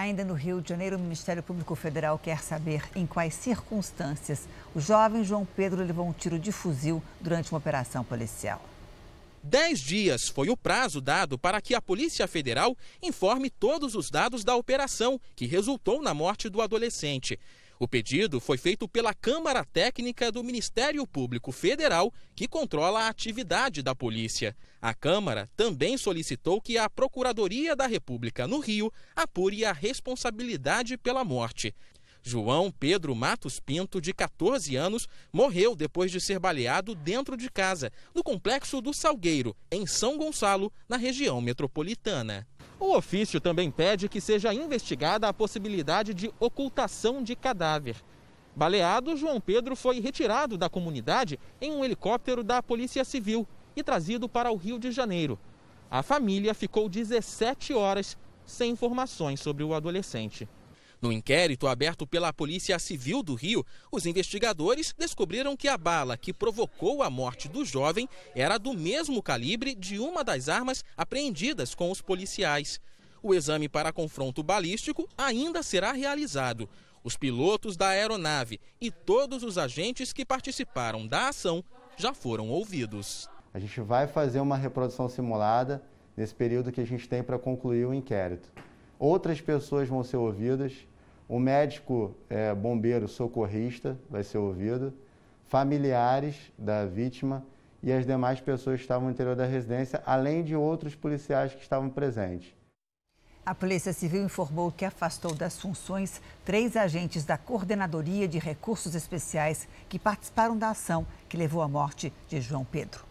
Ainda no Rio de Janeiro, o Ministério Público Federal quer saber em quais circunstâncias o jovem João Pedro levou um tiro de fuzil durante uma operação policial. Dez dias foi o prazo dado para que a Polícia Federal informe todos os dados da operação que resultou na morte do adolescente. O pedido foi feito pela Câmara Técnica do Ministério Público Federal, que controla a atividade da polícia. A Câmara também solicitou que a Procuradoria da República no Rio apure a responsabilidade pela morte. João Pedro Matos Pinto, de 14 anos, morreu depois de ser baleado dentro de casa, no complexo do Salgueiro, em São Gonçalo, na região metropolitana. O ofício também pede que seja investigada a possibilidade de ocultação de cadáver. Baleado, João Pedro foi retirado da comunidade em um helicóptero da Polícia Civil e trazido para o Rio de Janeiro. A família ficou 17 horas sem informações sobre o adolescente. No inquérito aberto pela Polícia Civil do Rio, os investigadores descobriram que a bala que provocou a morte do jovem era do mesmo calibre de uma das armas apreendidas com os policiais. O exame para confronto balístico ainda será realizado. Os pilotos da aeronave e todos os agentes que participaram da ação já foram ouvidos. A gente vai fazer uma reprodução simulada nesse período que a gente tem para concluir o inquérito outras pessoas vão ser ouvidas, o médico, é, bombeiro, socorrista vai ser ouvido, familiares da vítima e as demais pessoas que estavam no interior da residência, além de outros policiais que estavam presentes. A Polícia Civil informou que afastou das funções três agentes da Coordenadoria de Recursos Especiais que participaram da ação que levou à morte de João Pedro.